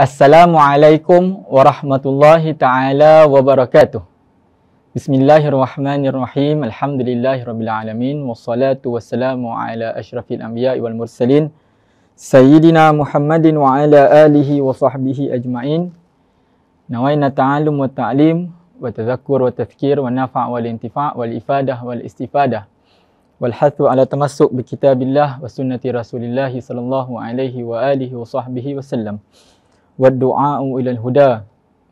Assalamualaikum warahmatullahi taala wabarakatuh. Bismillahirrahmanirrahim. Alhamdulillahirabbil alamin wassalatu wassalamu ala asyrafil anbiya wal mursalin sayyidina Muhammadin wa ala alihi wa sahbihi ajma'in. Nawaina ta'allum wa ta'lim wa tadhakkur wa tadhkir wa nafa' wal intifa' wal ifadah wal istifadah. والحث على تمسك بكتاب الله وسنة رسول الله صلى الله عليه وآله وصحبه وسلم. والدعاء إلى الهدى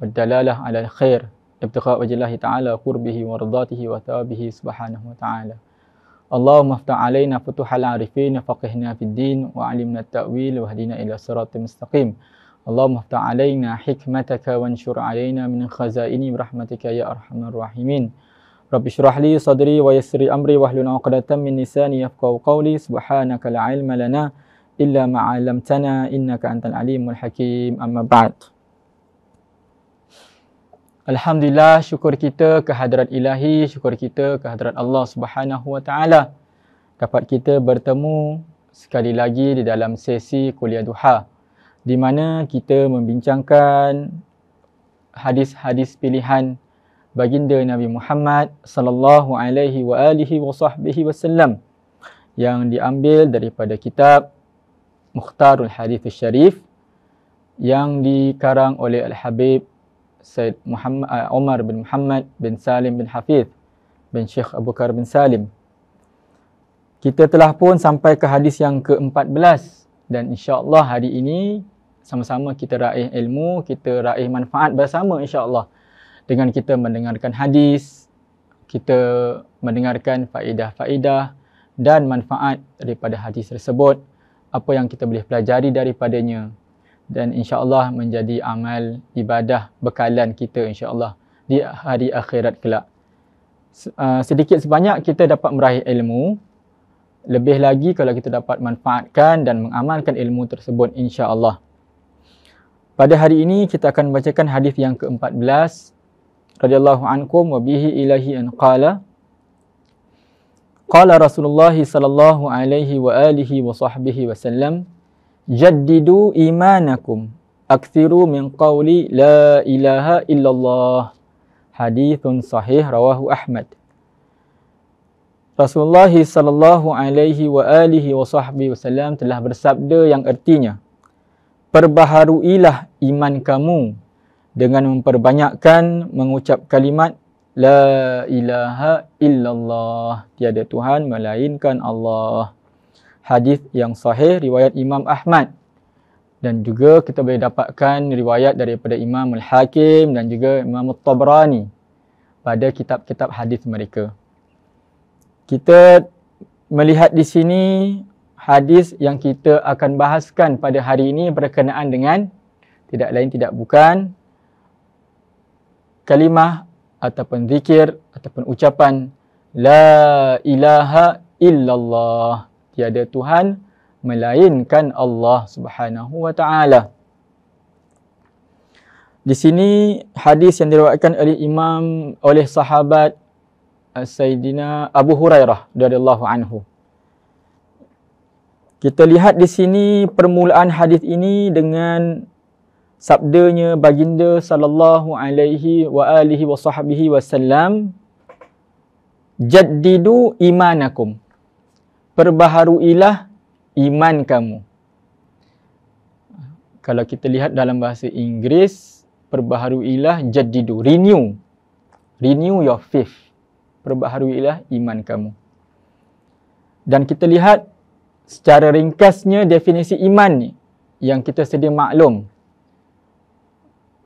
والدلالة على الخير ابتغاء وجه الله تعالى قربه ورضاته وثوابه سبحانه وتعالى اللهم افتح علينا فتوح العارفين فقهنا في الدين وعلمنا التأويل واهدنا إلى صراط مستقيم اللهم افتح علينا حكمتك وانشر علينا من خزائن رحمتك يا أرحم الراحمين رب اشرح لي صدري ويسر أمري واحلل عقدة من لساني يفقهوا قولي سبحانك لا علم لنا illa inna ka antal alimul hakim amma ba'd Alhamdulillah syukur kita kehadrat ilahi syukur kita kehadrat Allah subhanahu wa ta'ala dapat kita bertemu sekali lagi di dalam sesi kuliah duha di mana kita membincangkan hadis-hadis pilihan baginda Nabi Muhammad sallallahu alaihi wa alihi wasallam yang diambil daripada kitab Mukhtarul Hadith Sharif yang dikarang oleh Al-Habib Syed Muhammad uh, Omar bin Muhammad bin Salim bin Hafiz bin Syekh Abu Bakar bin Salim. Kita telah pun sampai ke hadis yang ke-14 dan insya-Allah hari ini sama-sama kita raih ilmu, kita raih manfaat bersama insya-Allah dengan kita mendengarkan hadis, kita mendengarkan faedah-faedah dan manfaat daripada hadis tersebut apa yang kita boleh pelajari daripadanya dan insya-Allah menjadi amal ibadah bekalan kita insya-Allah di hari akhirat kelak. Uh, sedikit sebanyak kita dapat meraih ilmu lebih lagi kalau kita dapat manfaatkan dan mengamalkan ilmu tersebut insya-Allah. Pada hari ini kita akan bacakan hadis yang ke-14 radhiyallahu ankum wa bihi ilahi an qala Qala Rasulullah sallallahu alaihi wa alihi wa sahbihi wa sallam jaddidu imanakum akthiru min qawli la ilaha illallah hadithun sahih rawahu Ahmad Rasulullah sallallahu alaihi wa alihi wa sahbihi wasallam telah bersabda yang artinya perbaharuilah iman kamu dengan memperbanyakkan mengucap kalimat La ilaha illallah. Tiada Tuhan melainkan Allah. Hadis yang sahih riwayat Imam Ahmad. Dan juga kita boleh dapatkan riwayat daripada Imam Al-Hakim dan juga Imam Al-Tabrani pada kitab-kitab hadis mereka. Kita melihat di sini hadis yang kita akan bahaskan pada hari ini berkenaan dengan tidak lain tidak bukan kalimah ataupun zikir ataupun ucapan la ilaha illallah tiada tuhan melainkan Allah Subhanahu wa taala di sini hadis yang diriwayatkan oleh imam oleh sahabat eh, Sayyidina Abu Hurairah radhiyallahu anhu kita lihat di sini permulaan hadis ini dengan sabdanya baginda sallallahu alaihi wa alihi wa sahbihi wasallam jaddidu imanakum perbaharuilah iman kamu kalau kita lihat dalam bahasa Inggris perbaharuilah jaddidu renew renew your faith perbaharuilah iman kamu dan kita lihat secara ringkasnya definisi iman ni yang kita sedia maklum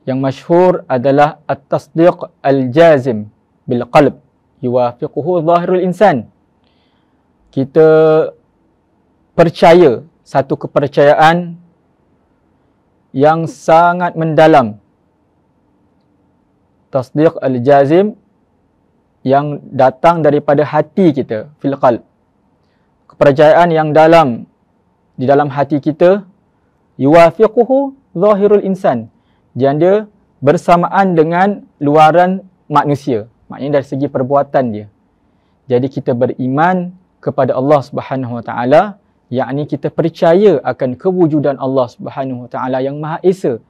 yang masyhur adalah at-tasdiq al-jazim bil qalb yuwafiquhu zahirul insan kita percaya satu kepercayaan yang sangat mendalam tasdiq al-jazim yang datang daripada hati kita fil qalb kepercayaan yang dalam di dalam hati kita yuwafiquhu zahirul insan janda bersamaan dengan luaran manusia. Maknanya dari segi perbuatan dia. Jadi kita beriman kepada Allah Subhanahu Wa Taala, yakni kita percaya akan kewujudan Allah Subhanahu Wa Taala yang Maha Esa.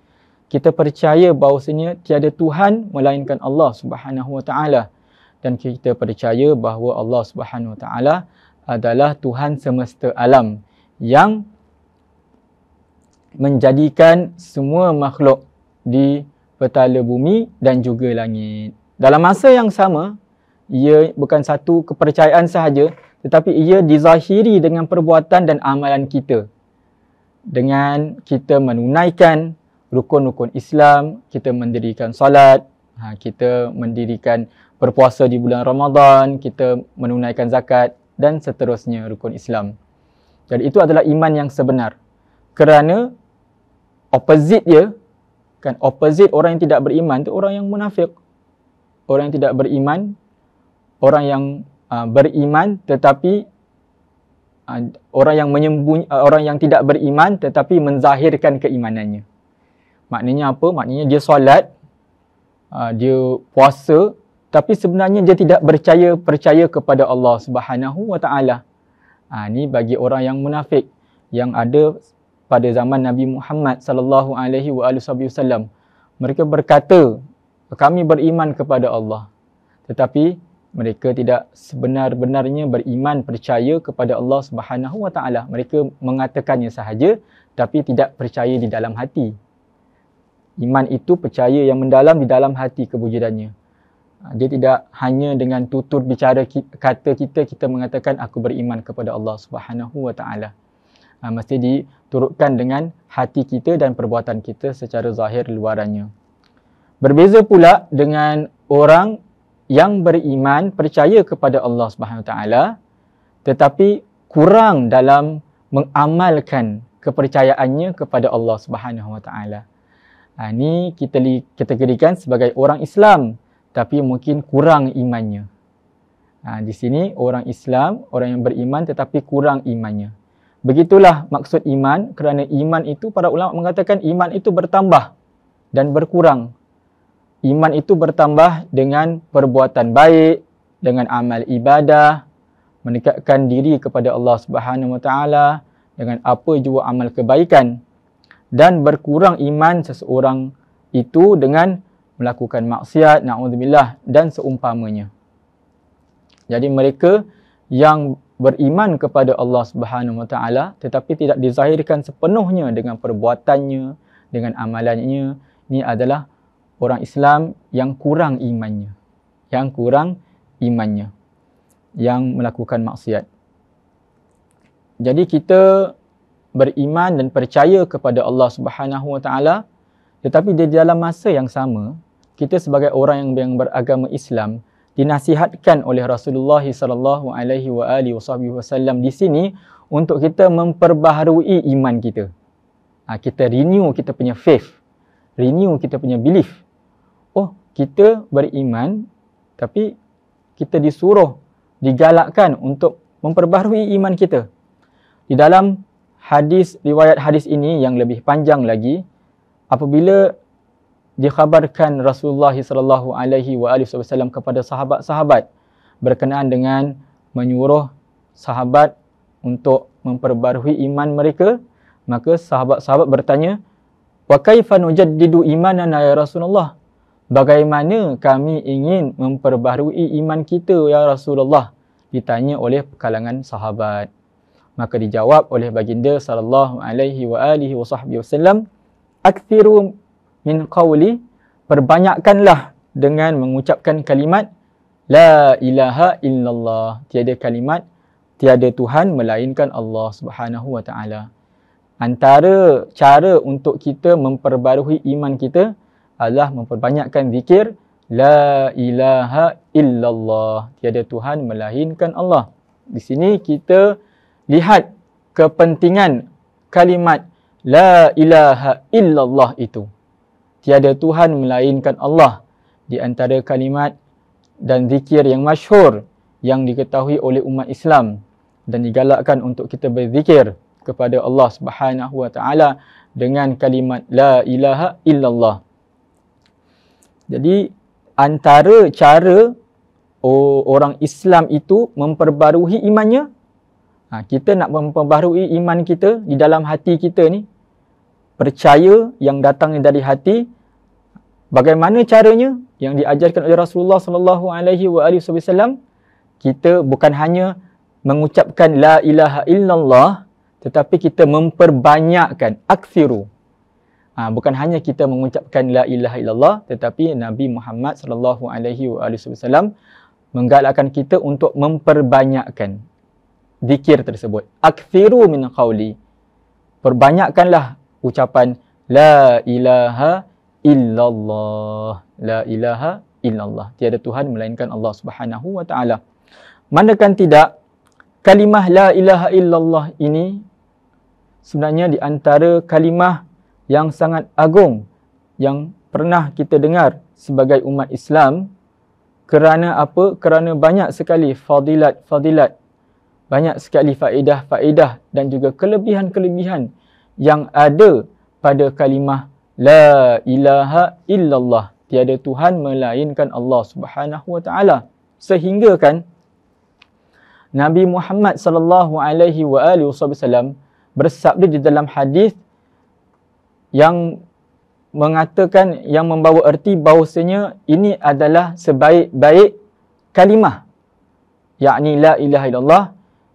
Kita percaya bahawa bahawasanya tiada Tuhan melainkan Allah Subhanahu Wa Taala dan kita percaya bahawa Allah Subhanahu Wa Taala adalah Tuhan semesta alam yang menjadikan semua makhluk di petala bumi dan juga langit. Dalam masa yang sama, ia bukan satu kepercayaan sahaja tetapi ia dizahiri dengan perbuatan dan amalan kita. Dengan kita menunaikan rukun-rukun Islam, kita mendirikan salat, ha, kita mendirikan berpuasa di bulan Ramadan, kita menunaikan zakat dan seterusnya rukun Islam. Jadi itu adalah iman yang sebenar. Kerana opposite dia kan opposite orang yang tidak beriman tu orang yang munafik orang yang tidak beriman orang yang uh, beriman tetapi uh, orang yang menyembunyi uh, orang yang tidak beriman tetapi menzahirkan keimanannya maknanya apa maknanya dia solat uh, dia puasa tapi sebenarnya dia tidak percaya percaya kepada Allah Subhanahu wa taala ini bagi orang yang munafik yang ada pada zaman Nabi Muhammad sallallahu alaihi wasallam. Mereka berkata, kami beriman kepada Allah. Tetapi mereka tidak sebenar-benarnya beriman percaya kepada Allah Subhanahu wa taala. Mereka mengatakannya sahaja tapi tidak percaya di dalam hati. Iman itu percaya yang mendalam di dalam hati kewujudannya. Dia tidak hanya dengan tutur bicara kata kita kita mengatakan aku beriman kepada Allah Subhanahu wa taala uh, mesti diturutkan dengan hati kita dan perbuatan kita secara zahir luarannya. Berbeza pula dengan orang yang beriman percaya kepada Allah Subhanahu Wa Taala tetapi kurang dalam mengamalkan kepercayaannya kepada Allah Subhanahu Wa Taala. ini ha, kita li, kita gerikan sebagai orang Islam tapi mungkin kurang imannya. Ha, di sini orang Islam, orang yang beriman tetapi kurang imannya. Begitulah maksud iman kerana iman itu para ulama mengatakan iman itu bertambah dan berkurang. Iman itu bertambah dengan perbuatan baik, dengan amal ibadah, mendekatkan diri kepada Allah Subhanahu Wa Taala dengan apa jua amal kebaikan dan berkurang iman seseorang itu dengan melakukan maksiat naudzubillah dan seumpamanya. Jadi mereka yang beriman kepada Allah Subhanahu Wa Taala tetapi tidak dizahirkan sepenuhnya dengan perbuatannya dengan amalannya ini adalah orang Islam yang kurang imannya yang kurang imannya yang melakukan maksiat jadi kita beriman dan percaya kepada Allah Subhanahu Wa Taala tetapi di dalam masa yang sama kita sebagai orang yang beragama Islam dinasihatkan oleh Rasulullah sallallahu alaihi wa ali wasallam di sini untuk kita memperbaharui iman kita. Ha, kita renew kita punya faith. Renew kita punya belief. Oh, kita beriman tapi kita disuruh digalakkan untuk memperbaharui iman kita. Di dalam hadis riwayat hadis ini yang lebih panjang lagi apabila dikhabarkan Rasulullah sallallahu alaihi wa alihi wasallam kepada sahabat-sahabat berkenaan dengan menyuruh sahabat untuk memperbarui iman mereka maka sahabat-sahabat bertanya wa kaifa nujaddidu imanana ya Rasulullah bagaimana kami ingin memperbarui iman kita ya Rasulullah ditanya oleh kalangan sahabat maka dijawab oleh baginda sallallahu alaihi wa alihi wasallam aktsiru min qawli perbanyakkanlah dengan mengucapkan kalimat la ilaha illallah tiada kalimat tiada tuhan melainkan Allah Subhanahu wa taala antara cara untuk kita memperbarui iman kita adalah memperbanyakkan zikir la ilaha illallah tiada tuhan melainkan Allah di sini kita lihat kepentingan kalimat la ilaha illallah itu tiada Tuhan melainkan Allah di antara kalimat dan zikir yang masyhur yang diketahui oleh umat Islam dan digalakkan untuk kita berzikir kepada Allah Subhanahu Wa Taala dengan kalimat la ilaha illallah. Jadi antara cara orang Islam itu memperbarui imannya ha, kita nak memperbarui iman kita di dalam hati kita ni percaya yang datang dari hati bagaimana caranya yang diajarkan oleh Rasulullah sallallahu alaihi wa alihi wasallam kita bukan hanya mengucapkan la ilaha illallah tetapi kita memperbanyakkan aksiru ha, bukan hanya kita mengucapkan la ilaha illallah tetapi Nabi Muhammad sallallahu alaihi wa alihi wasallam menggalakkan kita untuk memperbanyakkan zikir tersebut aksiru min qawli perbanyakkanlah ucapan la ilaha illallah la ilaha illallah tiada tuhan melainkan Allah Subhanahu wa taala manakan tidak kalimah la ilaha illallah ini sebenarnya di antara kalimah yang sangat agung yang pernah kita dengar sebagai umat Islam kerana apa kerana banyak sekali fadilat fadilat banyak sekali faedah faedah dan juga kelebihan-kelebihan yang ada pada kalimah la ilaha illallah tiada tuhan melainkan Allah Subhanahu wa taala sehingga kan Nabi Muhammad sallallahu alaihi wa alihi wasallam bersabda di dalam hadis yang mengatakan yang membawa erti bahawasanya ini adalah sebaik-baik kalimah yakni la ilaha illallah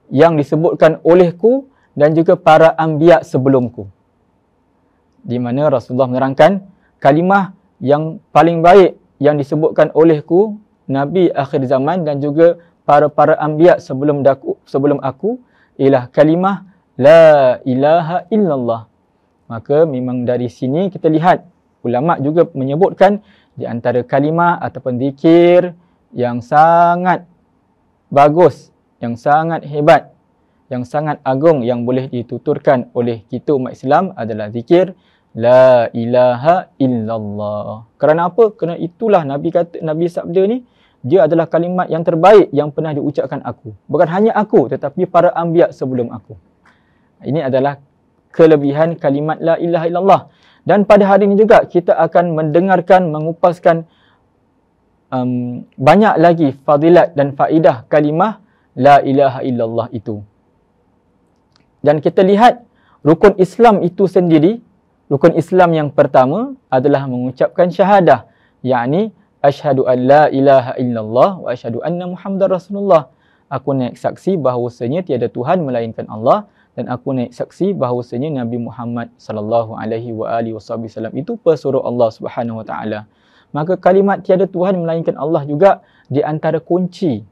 yang disebutkan olehku dan juga para anbiya sebelumku. Di mana Rasulullah menerangkan kalimah yang paling baik yang disebutkan olehku nabi akhir zaman dan juga para-para anbiya sebelum daku, sebelum aku ialah kalimah la ilaha illallah. Maka memang dari sini kita lihat ulama juga menyebutkan di antara kalimah ataupun zikir yang sangat bagus yang sangat hebat yang sangat agung yang boleh dituturkan oleh kita umat Islam adalah zikir la ilaha illallah. Kerana apa? Kerana itulah Nabi kata Nabi sabda ni dia adalah kalimat yang terbaik yang pernah diucapkan aku. Bukan hanya aku tetapi para anbiya sebelum aku. Ini adalah kelebihan kalimat la ilaha illallah. Dan pada hari ini juga kita akan mendengarkan mengupaskan um, banyak lagi fadilat dan faedah kalimah la ilaha illallah itu. Dan kita lihat rukun Islam itu sendiri, rukun Islam yang pertama adalah mengucapkan syahadah, yakni asyhadu an la ilaha illallah wa asyhadu anna muhammad rasulullah. Aku naik saksi bahawasanya tiada Tuhan melainkan Allah dan aku naik saksi bahawasanya Nabi Muhammad sallallahu alaihi wa alihi wasallam itu pesuruh Allah Subhanahu wa taala. Maka kalimat tiada Tuhan melainkan Allah juga di antara kunci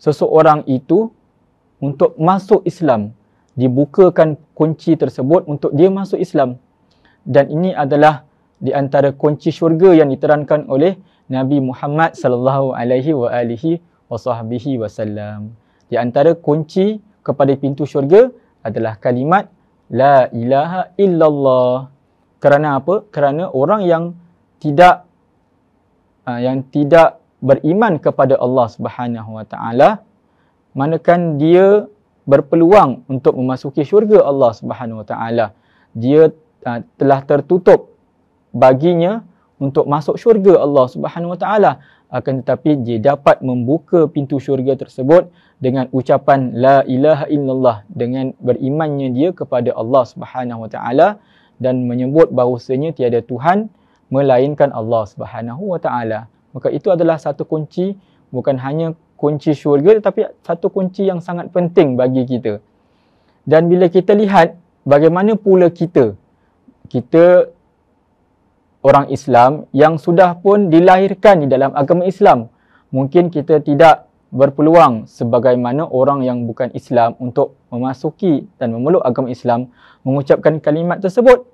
seseorang itu untuk masuk Islam, dibukakan kunci tersebut untuk dia masuk Islam. Dan ini adalah di antara kunci syurga yang diterangkan oleh Nabi Muhammad sallallahu alaihi wa alihi wasahbihi wasallam. Di antara kunci kepada pintu syurga adalah kalimat la ilaha illallah. Kerana apa? Kerana orang yang tidak ah, yang tidak beriman kepada Allah Subhanahu wa taala manakan dia berpeluang untuk memasuki syurga Allah Subhanahu Wa Taala. Dia uh, telah tertutup baginya untuk masuk syurga Allah Subhanahu Wa Taala. Akan tetapi dia dapat membuka pintu syurga tersebut dengan ucapan la ilaha illallah dengan berimannya dia kepada Allah Subhanahu Wa Taala dan menyebut bahawasanya tiada tuhan melainkan Allah Subhanahu Wa Taala. Maka itu adalah satu kunci bukan hanya kunci syurga tetapi satu kunci yang sangat penting bagi kita. Dan bila kita lihat bagaimana pula kita, kita orang Islam yang sudah pun dilahirkan di dalam agama Islam, mungkin kita tidak berpeluang sebagaimana orang yang bukan Islam untuk memasuki dan memeluk agama Islam mengucapkan kalimat tersebut.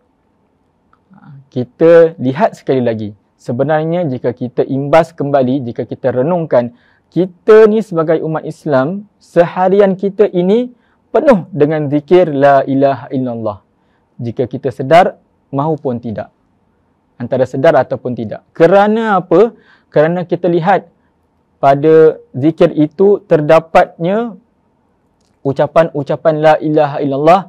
Kita lihat sekali lagi. Sebenarnya jika kita imbas kembali, jika kita renungkan kita ni sebagai umat Islam, seharian kita ini penuh dengan zikir la ilaha illallah. Jika kita sedar maupun tidak. Antara sedar ataupun tidak. Kerana apa? Kerana kita lihat pada zikir itu terdapatnya ucapan-ucapan la ilaha illallah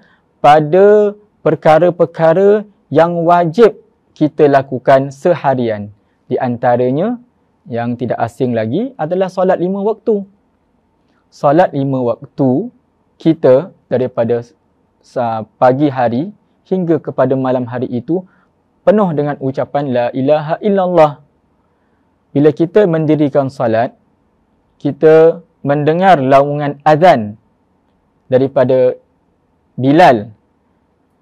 pada perkara-perkara yang wajib kita lakukan seharian. Di antaranya yang tidak asing lagi adalah solat lima waktu. Solat lima waktu kita daripada pagi hari hingga kepada malam hari itu penuh dengan ucapan La ilaha illallah. Bila kita mendirikan solat, kita mendengar laungan azan daripada Bilal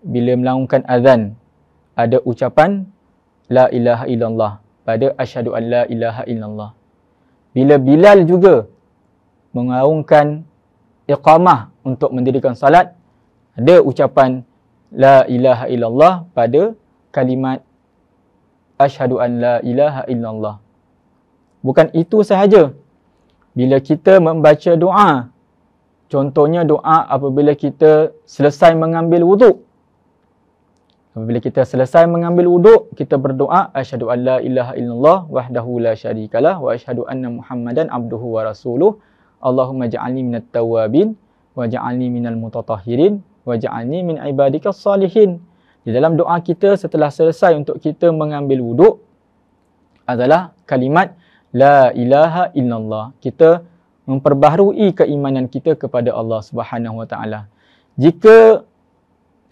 bila melaungkan azan ada ucapan la ilaha illallah pada asyhadu alla ilaha illallah. Bila Bilal juga mengaungkan iqamah untuk mendirikan salat, ada ucapan la ilaha illallah pada kalimat asyhadu an la ilaha illallah. Bukan itu sahaja. Bila kita membaca doa, contohnya doa apabila kita selesai mengambil wuduk, Apabila kita selesai mengambil wuduk, kita berdoa asyhadu alla ilaha illallah wahdahu la syarikalah wa asyhadu anna muhammadan abduhu wa rasuluh. Allahumma ja'alni minat tawabin wa ja'alni minal mutatahhirin wa ja'alni min ibadika salihin. Di dalam doa kita setelah selesai untuk kita mengambil wuduk adalah kalimat la ilaha illallah. Kita memperbaharui keimanan kita kepada Allah Subhanahu wa taala. Jika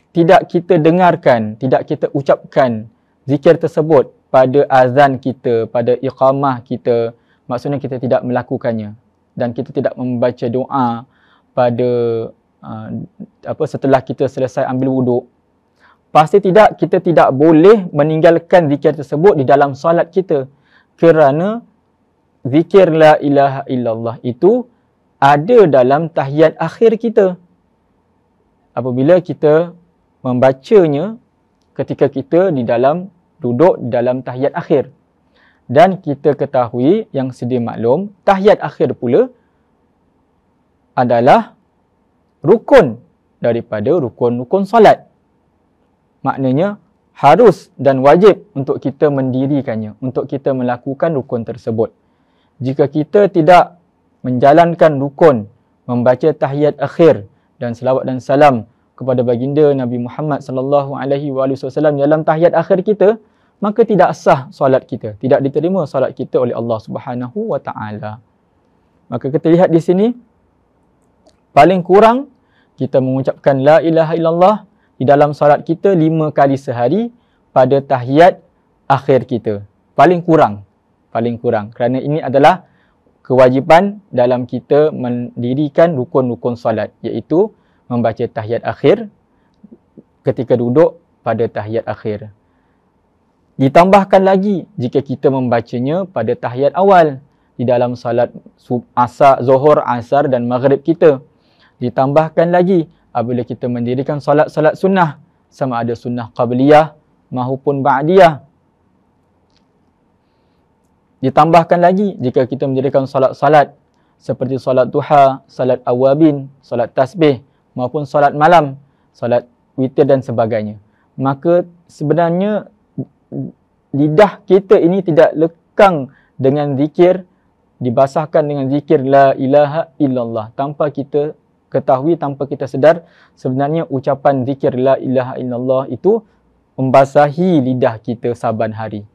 tidak kita dengarkan, tidak kita ucapkan zikir tersebut pada azan kita, pada iqamah kita, maksudnya kita tidak melakukannya dan kita tidak membaca doa pada uh, apa setelah kita selesai ambil wuduk. Pasti tidak kita tidak boleh meninggalkan zikir tersebut di dalam solat kita kerana zikir la ilaha illallah itu ada dalam tahiyat akhir kita. Apabila kita membacanya ketika kita di dalam duduk dalam tahiyat akhir. Dan kita ketahui yang sedia maklum, tahiyat akhir pula adalah rukun daripada rukun-rukun salat Maknanya harus dan wajib untuk kita mendirikannya, untuk kita melakukan rukun tersebut. Jika kita tidak menjalankan rukun, membaca tahiyat akhir dan selawat dan salam kepada baginda Nabi Muhammad sallallahu alaihi wasallam dalam tahiyat akhir kita maka tidak sah solat kita tidak diterima solat kita oleh Allah Subhanahu wa taala maka kita lihat di sini paling kurang kita mengucapkan la ilaha illallah di dalam solat kita lima kali sehari pada tahiyat akhir kita paling kurang paling kurang kerana ini adalah kewajipan dalam kita mendirikan rukun-rukun solat iaitu membaca tahiyat akhir ketika duduk pada tahiyat akhir. Ditambahkan lagi jika kita membacanya pada tahiyat awal di dalam salat sub asa zuhur, asar dan maghrib kita. Ditambahkan lagi apabila kita mendirikan salat-salat sunnah sama ada sunnah qabliyah maupun ba'diyah. Ditambahkan lagi jika kita mendirikan salat-salat seperti salat duha, salat awabin, salat tasbih maupun solat malam, solat witir dan sebagainya. Maka sebenarnya lidah kita ini tidak lekang dengan zikir, dibasahkan dengan zikir la ilaha illallah tanpa kita ketahui tanpa kita sedar sebenarnya ucapan zikir la ilaha illallah itu membasahi lidah kita saban hari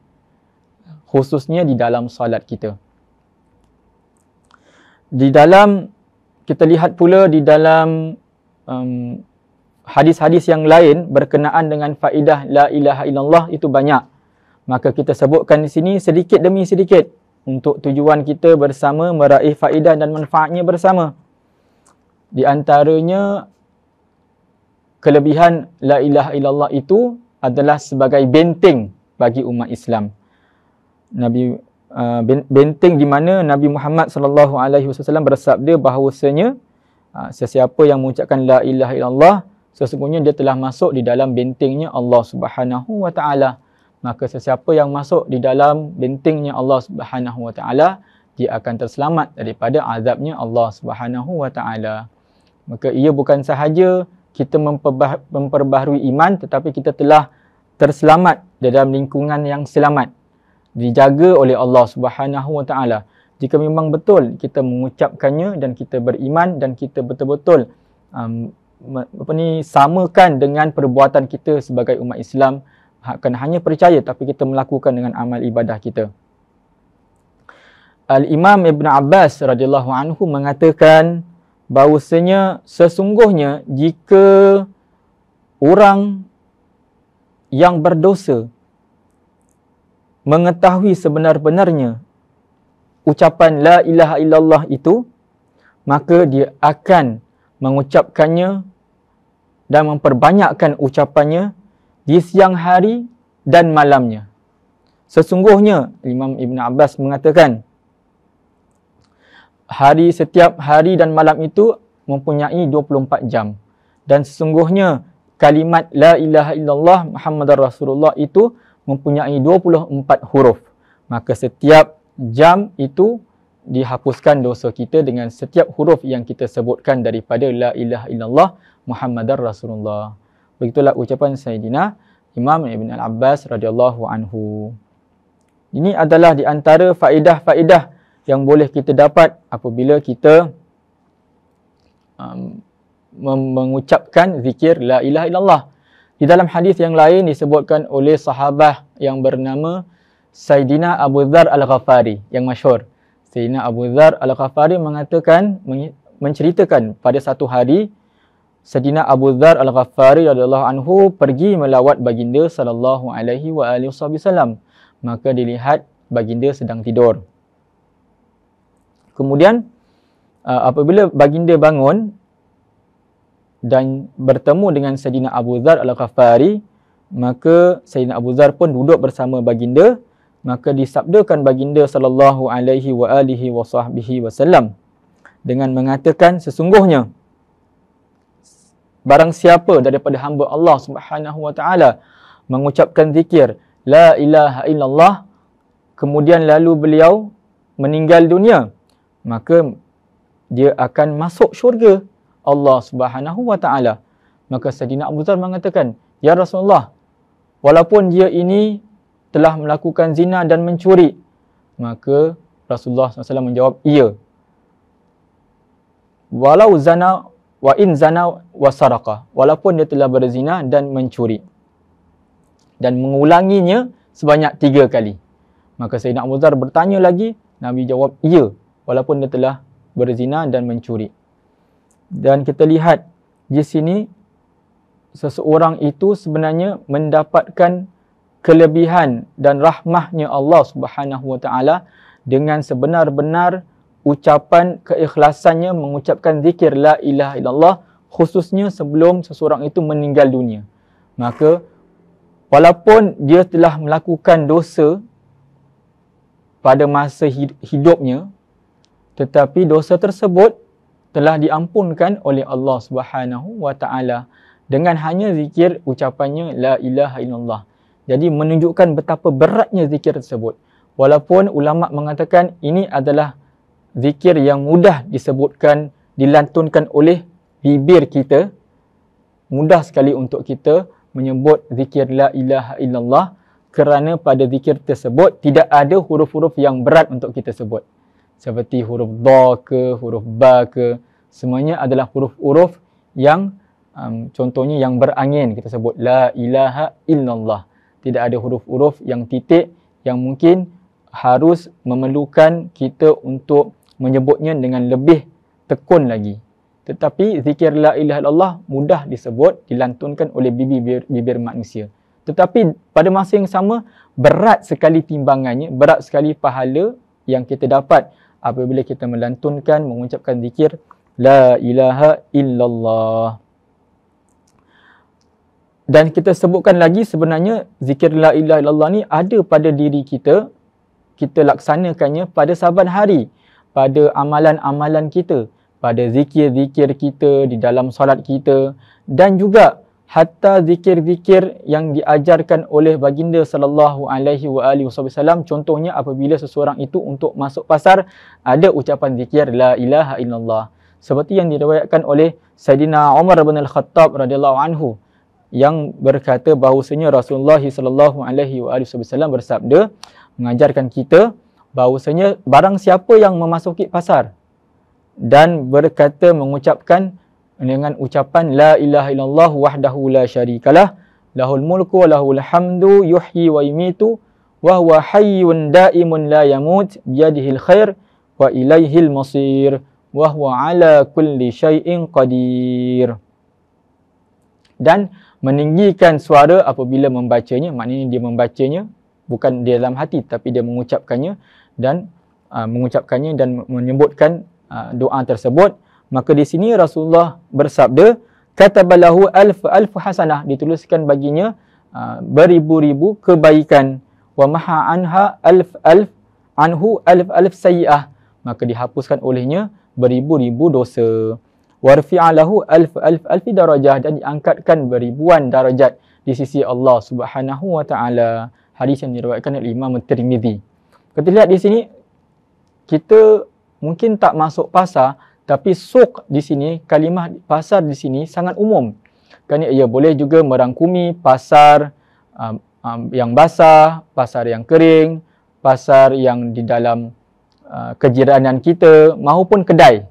khususnya di dalam solat kita di dalam kita lihat pula di dalam um, hadis-hadis yang lain berkenaan dengan faedah la ilaha illallah itu banyak. Maka kita sebutkan di sini sedikit demi sedikit untuk tujuan kita bersama meraih faedah dan manfaatnya bersama. Di antaranya kelebihan la ilaha illallah itu adalah sebagai benteng bagi umat Islam. Nabi uh, benteng di mana Nabi Muhammad sallallahu alaihi wasallam bersabda bahawasanya Ha, sesiapa yang mengucapkan la ilaha illallah sesungguhnya dia telah masuk di dalam bentengnya Allah Subhanahu wa taala maka sesiapa yang masuk di dalam bentengnya Allah Subhanahu wa taala dia akan terselamat daripada azabnya Allah Subhanahu wa taala maka ia bukan sahaja kita memperbaharui iman tetapi kita telah terselamat dalam lingkungan yang selamat dijaga oleh Allah Subhanahu wa taala jika memang betul kita mengucapkannya dan kita beriman dan kita betul-betul um, apa ni samakan dengan perbuatan kita sebagai umat Islam akan hanya percaya tapi kita melakukan dengan amal ibadah kita Al Imam Ibn Abbas radhiyallahu anhu mengatakan bahawasanya sesungguhnya jika orang yang berdosa mengetahui sebenar-benarnya ucapan la ilaha illallah itu maka dia akan mengucapkannya dan memperbanyakkan ucapannya di siang hari dan malamnya sesungguhnya Imam Ibn Abbas mengatakan hari setiap hari dan malam itu mempunyai 24 jam dan sesungguhnya kalimat la ilaha illallah Muhammadar Rasulullah itu mempunyai 24 huruf maka setiap jam itu dihapuskan dosa kita dengan setiap huruf yang kita sebutkan daripada la ilaha illallah muhammadar rasulullah begitulah ucapan sayyidina imam ibn al abbas radhiyallahu anhu ini adalah di antara faedah-faedah yang boleh kita dapat apabila kita um, mengucapkan zikir la ilaha illallah di dalam hadis yang lain disebutkan oleh sahabah yang bernama Saidina Abu Dhar Al-Ghafari yang masyhur. Saidina Abu Dhar Al-Ghafari mengatakan menceritakan pada satu hari Saidina Abu Dhar Al-Ghafari radhiyallahu anhu pergi melawat baginda sallallahu alaihi wa alihi wasallam. Maka dilihat baginda sedang tidur. Kemudian uh, apabila baginda bangun dan bertemu dengan Saidina Abu Dhar Al-Ghafari, maka Saidina Abu Dhar pun duduk bersama baginda maka disabdakan baginda sallallahu alaihi wa alihi wa sahbihi wasallam dengan mengatakan sesungguhnya barang siapa daripada hamba Allah Subhanahu wa taala mengucapkan zikir la ilaha illallah kemudian lalu beliau meninggal dunia maka dia akan masuk syurga Allah Subhanahu wa taala maka Saidina Abu Dhar mengatakan ya Rasulullah walaupun dia ini telah melakukan zina dan mencuri? Maka Rasulullah SAW menjawab, iya. Walau zana wa in zana wa saraka. Walaupun dia telah berzina dan mencuri. Dan mengulanginya sebanyak tiga kali. Maka Sayyidina Abu Zar bertanya lagi, Nabi jawab, iya. Walaupun dia telah berzina dan mencuri. Dan kita lihat di sini, seseorang itu sebenarnya mendapatkan kelebihan dan rahmahnya Allah Subhanahu Wa Taala dengan sebenar-benar ucapan keikhlasannya mengucapkan zikir la ilaha illallah khususnya sebelum seseorang itu meninggal dunia. Maka walaupun dia telah melakukan dosa pada masa hidupnya tetapi dosa tersebut telah diampunkan oleh Allah Subhanahu wa taala dengan hanya zikir ucapannya la ilaha illallah. Jadi menunjukkan betapa beratnya zikir tersebut. Walaupun ulama mengatakan ini adalah zikir yang mudah disebutkan, dilantunkan oleh bibir kita. Mudah sekali untuk kita menyebut zikir la ilaha illallah kerana pada zikir tersebut tidak ada huruf-huruf yang berat untuk kita sebut. Seperti huruf da ke, huruf ba ke, semuanya adalah huruf-huruf yang um, contohnya yang berangin kita sebut la ilaha illallah tidak ada huruf-huruf yang titik yang mungkin harus memerlukan kita untuk menyebutnya dengan lebih tekun lagi. Tetapi zikir la ilaha illallah mudah disebut, dilantunkan oleh bibir-bibir manusia. Tetapi pada masa yang sama, berat sekali timbangannya, berat sekali pahala yang kita dapat apabila kita melantunkan, mengucapkan zikir La ilaha illallah dan kita sebutkan lagi sebenarnya zikir la ilaha illallah ni ada pada diri kita kita laksanakannya pada saban hari pada amalan-amalan kita pada zikir-zikir kita di dalam solat kita dan juga hatta zikir-zikir yang diajarkan oleh baginda sallallahu alaihi wa alihi wasallam contohnya apabila seseorang itu untuk masuk pasar ada ucapan zikir la ilaha illallah seperti yang diriwayatkan oleh Sayyidina Umar bin Al-Khattab radhiyallahu anhu yang berkata bahawasanya Rasulullah sallallahu alaihi wasallam bersabda mengajarkan kita bahawasanya barang siapa yang memasuki pasar dan berkata mengucapkan dengan ucapan la ilaha illallah wahdahu la syarikalah lahul mulku wa lahul hamdu yuhyi wa yumitu wa huwa hayyun daimun la yamut biyadihil khair wa ilaihil masir wa huwa ala kulli syai'in qadir dan meninggikan suara apabila membacanya maknanya dia membacanya bukan di dalam hati tapi dia mengucapkannya dan uh, mengucapkannya dan menyebutkan uh, doa tersebut maka di sini Rasulullah bersabda katabalahu alf alf hasanah dituliskan baginya uh, beribu-ribu kebaikan wa maha anha alf alf anhu alf alf sayyi'ah maka dihapuskan olehnya beribu-ribu dosa warfi'alahu alf alf alfi darajah dan diangkatkan beribuan darajat di sisi Allah Subhanahu wa taala. Hadis yang diriwayatkan oleh Imam Tirmizi. Kita lihat di sini kita mungkin tak masuk pasar tapi suq di sini kalimah pasar di sini sangat umum. Kan ia boleh juga merangkumi pasar um, um, yang basah, pasar yang kering, pasar yang di dalam uh, kejiranan kita maupun kedai.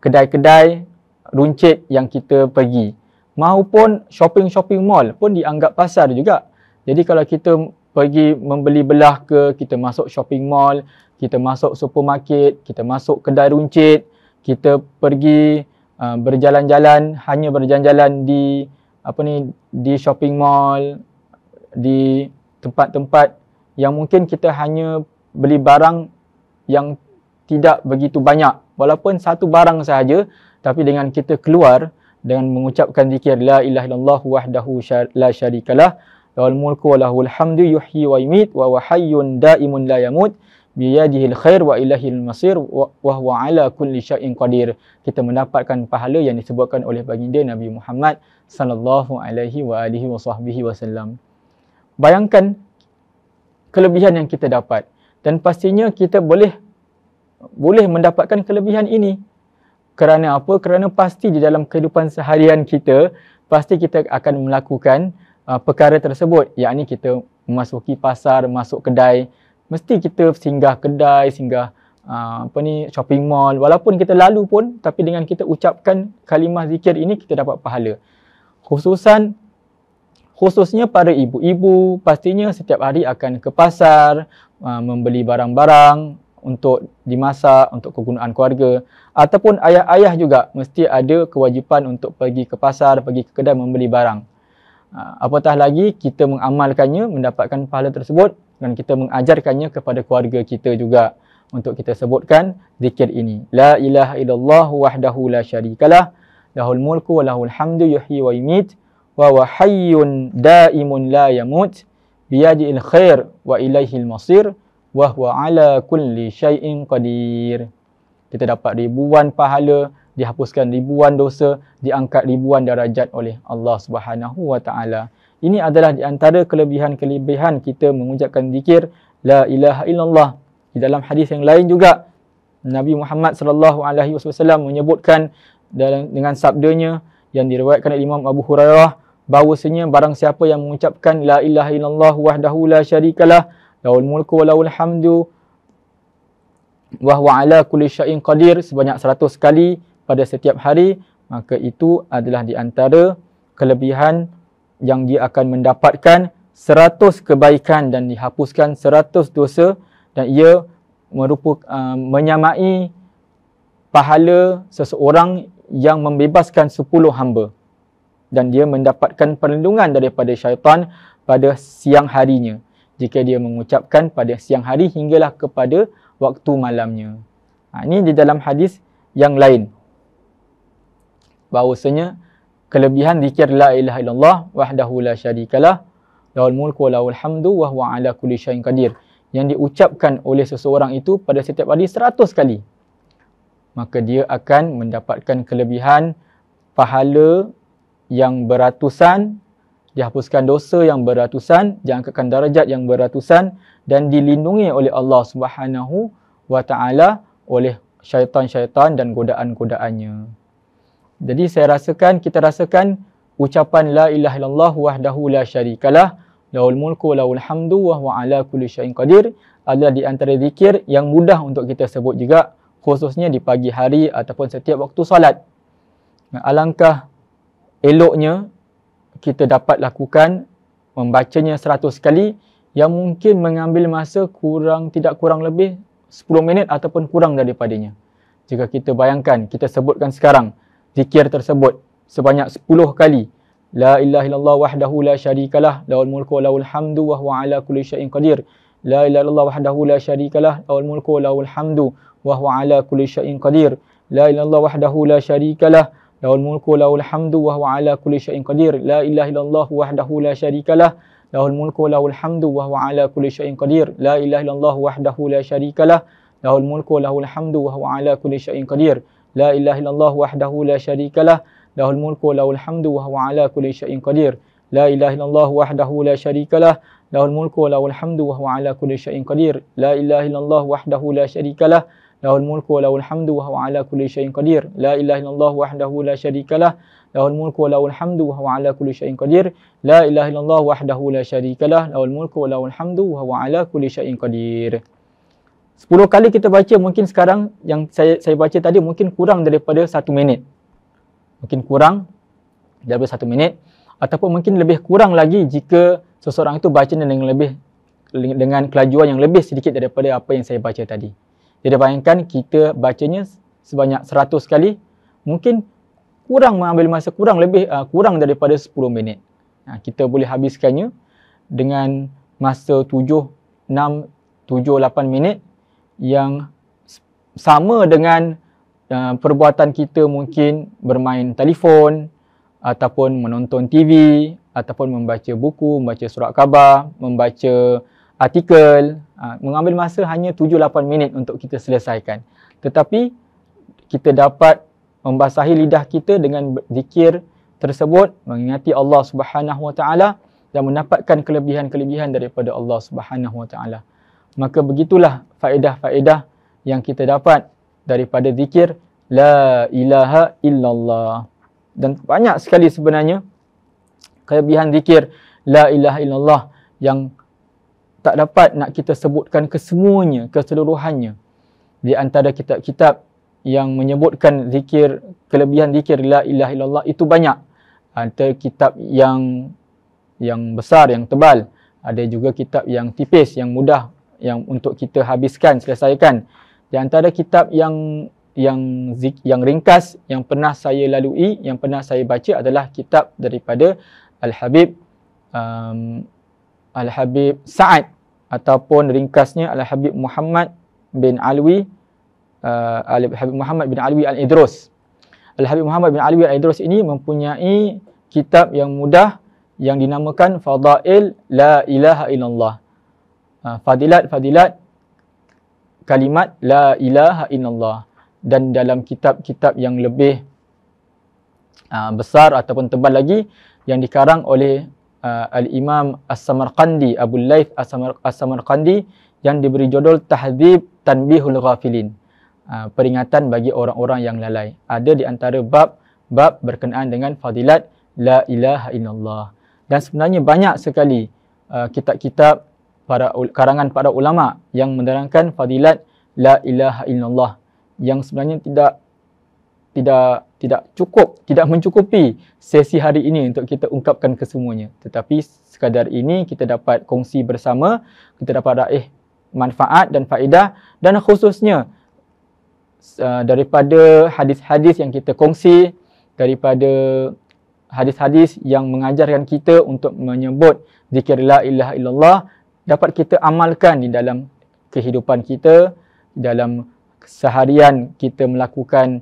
Kedai-kedai runcit yang kita pergi maupun shopping-shopping mall pun dianggap pasar juga jadi kalau kita pergi membeli belah ke kita masuk shopping mall kita masuk supermarket kita masuk kedai runcit kita pergi uh, berjalan-jalan hanya berjalan-jalan di apa ni di shopping mall di tempat-tempat yang mungkin kita hanya beli barang yang tidak begitu banyak walaupun satu barang sahaja tapi dengan kita keluar dengan mengucapkan zikir la ilaha illallah wahdahu la syarikalah lahul mulku wa lahul hamdu yuhyi wa yumit wa hayyun daimun la yamut bi yadihi alkhair wa ilaihi masir wa huwa ala kulli syai'in qadir kita mendapatkan pahala yang disebutkan oleh baginda Nabi Muhammad sallallahu alaihi wa alihi wa wasallam bayangkan kelebihan yang kita dapat dan pastinya kita boleh boleh mendapatkan kelebihan ini kerana apa? Kerana pasti di dalam kehidupan seharian kita, pasti kita akan melakukan uh, perkara tersebut. Yakni kita memasuki pasar, masuk kedai, mesti kita singgah kedai, singgah uh, apa ni shopping mall. Walaupun kita lalu pun, tapi dengan kita ucapkan kalimah zikir ini kita dapat pahala. Khususan khususnya pada ibu-ibu, pastinya setiap hari akan ke pasar, uh, membeli barang-barang, untuk dimasak, untuk kegunaan keluarga ataupun ayah-ayah juga mesti ada kewajipan untuk pergi ke pasar, pergi ke kedai membeli barang. Ha, apatah lagi kita mengamalkannya mendapatkan pahala tersebut dan kita mengajarkannya kepada keluarga kita juga untuk kita sebutkan zikir ini. La ilaha illallah wahdahu la syarikalah lahul mulku wa lahul hamdu yuhyi wa yumit wa wa hayyun daimun la yamut biyadil khair wa ilaihil masir. masir wa huwa ala kulli syai'in qadir. Kita dapat ribuan pahala, dihapuskan ribuan dosa, diangkat ribuan darajat oleh Allah Subhanahu wa taala. Ini adalah di antara kelebihan-kelebihan kita mengucapkan zikir la ilaha illallah. Di dalam hadis yang lain juga Nabi Muhammad sallallahu alaihi wasallam menyebutkan dalam dengan sabdanya yang diriwayatkan oleh Imam Abu Hurairah bahawasanya barang siapa yang mengucapkan la ilaha illallah wahdahu la syarikalah lahul mulku wa lahul hamdu wa huwa ala kulli syai'in qadir sebanyak seratus kali pada setiap hari maka itu adalah di antara kelebihan yang dia akan mendapatkan seratus kebaikan dan dihapuskan seratus dosa dan ia merupakan uh, menyamai pahala seseorang yang membebaskan sepuluh hamba dan dia mendapatkan perlindungan daripada syaitan pada siang harinya jika dia mengucapkan pada siang hari hinggalah kepada waktu malamnya. Ha, ini di dalam hadis yang lain. Bahawasanya kelebihan zikir la ilaha illallah wahdahu la syarikalah lahul mulku wa hamdu wa huwa ala kulli syai'in qadir yang diucapkan oleh seseorang itu pada setiap hari seratus kali maka dia akan mendapatkan kelebihan pahala yang beratusan dihapuskan dosa yang beratusan, diangkatkan darjat yang beratusan dan dilindungi oleh Allah Subhanahu wa taala oleh syaitan-syaitan dan godaan-godaannya. Jadi saya rasakan kita rasakan ucapan la ilaha illallah wahdahu la syarikalah laul mulku laul hamdu wa huwa ala kulli syaiin qadir adalah di antara zikir yang mudah untuk kita sebut juga khususnya di pagi hari ataupun setiap waktu solat. Alangkah eloknya kita dapat lakukan membacanya 100 kali yang mungkin mengambil masa kurang tidak kurang lebih 10 minit ataupun kurang daripadanya. Jika kita bayangkan, kita sebutkan sekarang zikir tersebut sebanyak 10 kali. La ilaha illallah wahdahu la syarikalah, lahul mulku wa lahul hamdu wa huwa ala kulli syai'in qadir. La ilaha illallah wahdahu la syarikalah, lahul mulku wa lahul hamdu wa huwa ala kulli syai'in qadir. La ilaha illallah wahdahu la syarikalah, lahul mulku lahul hamdu wa huwa ala kulli syai'in qadir la ilaha illallah wahdahu la syarikalah lahul mulku lahul hamdu wa huwa ala kulli syai'in qadir la ilaha illallah wahdahu la syarikalah lahul mulku lahul hamdu wa huwa ala kulli syai'in qadir la ilaha illallah wahdahu la syarikalah lahul mulku lahul hamdu wa huwa ala kulli syai'in qadir لا إله إلا الله وحده لا شريك له له الملك وله الحمد وهو على كل شيء قدير لا إله إلا الله وحده لا شريك له lahul mulku wa lahul hamdu wa huwa ala kulli shayin qadir la ilaha illallah wahdahu la syarikalah lahul mulku wa lahul hamdu wa huwa ala kulli shayin qadir la ilaha illallah wahdahu la syarikalah lahul mulku wa lahul hamdu wa huwa ala kulli shayin qadir 10 kali kita baca mungkin sekarang yang saya saya baca tadi mungkin kurang daripada 1 minit mungkin kurang daripada 1 minit ataupun mungkin lebih kurang lagi jika seseorang itu baca dengan lebih dengan kelajuan yang lebih sedikit daripada apa yang saya baca tadi. Jadi bayangkan kita bacanya sebanyak 100 kali mungkin kurang mengambil masa kurang lebih uh, kurang daripada 10 minit. Ha, kita boleh habiskannya dengan masa 7 6 7 8 minit yang sama dengan uh, perbuatan kita mungkin bermain telefon ataupun menonton TV ataupun membaca buku, membaca surat khabar, membaca artikel Ha, mengambil masa hanya 7-8 minit untuk kita selesaikan. Tetapi kita dapat membasahi lidah kita dengan zikir tersebut, mengingati Allah Subhanahu Wa Taala dan mendapatkan kelebihan-kelebihan daripada Allah Subhanahu Wa Maka begitulah faedah-faedah yang kita dapat daripada zikir la ilaha illallah. Dan banyak sekali sebenarnya kelebihan zikir la ilaha illallah yang tak dapat nak kita sebutkan kesemuanya, keseluruhannya. Di antara kitab-kitab yang menyebutkan zikir, kelebihan zikir la ilaha illallah itu banyak. Ada kitab yang yang besar, yang tebal. Ada juga kitab yang tipis, yang mudah yang untuk kita habiskan, selesaikan. Di antara kitab yang yang zik, yang ringkas yang pernah saya lalui, yang pernah saya baca adalah kitab daripada Al-Habib um, Al-Habib Sa'ad ataupun ringkasnya Al-Habib Muhammad bin Alwi uh, Al-Habib Muhammad bin Alwi Al-Idrus. Al-Habib Muhammad bin Alwi Al-Idrus ini mempunyai kitab yang mudah yang dinamakan Fadail La Ilaha Illallah. Uh, fadilat fadilat kalimat La Ilaha Illallah dan dalam kitab-kitab yang lebih uh, besar ataupun tebal lagi yang dikarang oleh uh, al-Imam As-Samarqandi Abu Laith As-Samarqandi yang diberi judul Tahdhib Tanbihul Ghafilin. Uh, peringatan bagi orang-orang yang lalai. Ada di antara bab bab berkenaan dengan fadilat la ilaha illallah. Dan sebenarnya banyak sekali uh, kitab-kitab para karangan para ulama yang menerangkan fadilat la ilaha illallah yang sebenarnya tidak tidak tidak cukup, tidak mencukupi sesi hari ini untuk kita ungkapkan kesemuanya. Tetapi sekadar ini kita dapat kongsi bersama, kita dapat raih manfaat dan faedah dan khususnya uh, daripada hadis-hadis yang kita kongsi, daripada hadis-hadis yang mengajarkan kita untuk menyebut zikir la ilaha illallah dapat kita amalkan di dalam kehidupan kita dalam seharian kita melakukan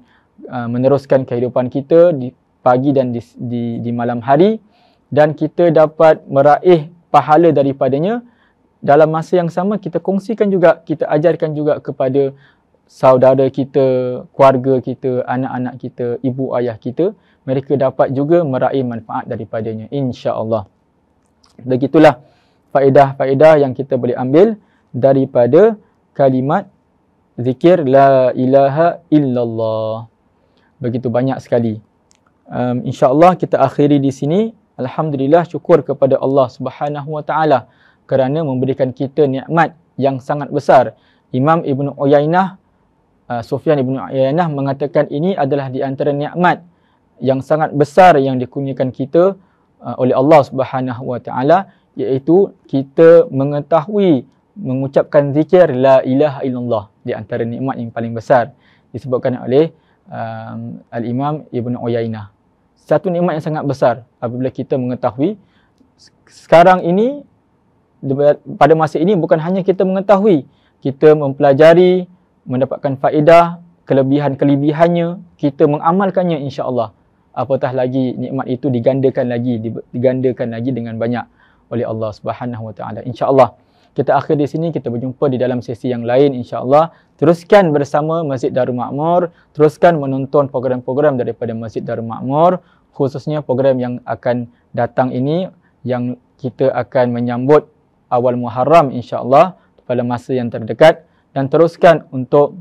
Uh, meneruskan kehidupan kita di pagi dan di, di, di malam hari dan kita dapat meraih pahala daripadanya dalam masa yang sama kita kongsikan juga kita ajarkan juga kepada saudara kita, keluarga kita, anak-anak kita, ibu ayah kita, mereka dapat juga meraih manfaat daripadanya insya-Allah. Begitulah faedah-faedah yang kita boleh ambil daripada kalimat zikir la ilaha illallah begitu banyak sekali. Um, InsyaAllah kita akhiri di sini. Alhamdulillah syukur kepada Allah Subhanahu Wa Taala kerana memberikan kita nikmat yang sangat besar. Imam Ibn Uyainah, uh, Sufyan Ibn Uyainah mengatakan ini adalah di antara nikmat yang sangat besar yang dikurniakan kita uh, oleh Allah Subhanahu Wa Taala iaitu kita mengetahui mengucapkan zikir la ilaha illallah di antara nikmat yang paling besar disebutkan oleh um, al-Imam Ibn Uyainah. Satu nikmat yang sangat besar apabila kita mengetahui sekarang ini pada masa ini bukan hanya kita mengetahui, kita mempelajari, mendapatkan faedah, kelebihan-kelebihannya, kita mengamalkannya insya-Allah. Apatah lagi nikmat itu digandakan lagi digandakan lagi dengan banyak oleh Allah Subhanahu Wa Taala. Insya-Allah. Kita akhir di sini, kita berjumpa di dalam sesi yang lain insyaAllah. Teruskan bersama Masjid Darul Ma'mur. Teruskan menonton program-program daripada Masjid Darul Ma'mur. Khususnya program yang akan datang ini yang kita akan menyambut awal Muharram insyaAllah pada masa yang terdekat. Dan teruskan untuk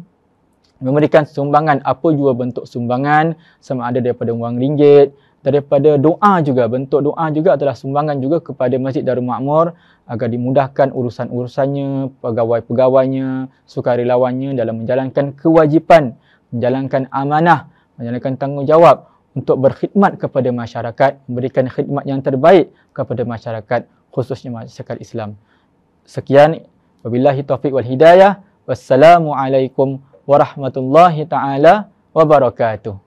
memberikan sumbangan apa juga bentuk sumbangan sama ada daripada wang ringgit, daripada doa juga bentuk doa juga adalah sumbangan juga kepada Masjid Darul Makmur agar dimudahkan urusan-urusannya pegawai-pegawainya sukarelawannya dalam menjalankan kewajipan menjalankan amanah menjalankan tanggungjawab untuk berkhidmat kepada masyarakat memberikan khidmat yang terbaik kepada masyarakat khususnya masyarakat Islam sekian wabillahi taufik wal hidayah wassalamualaikum warahmatullahi taala wabarakatuh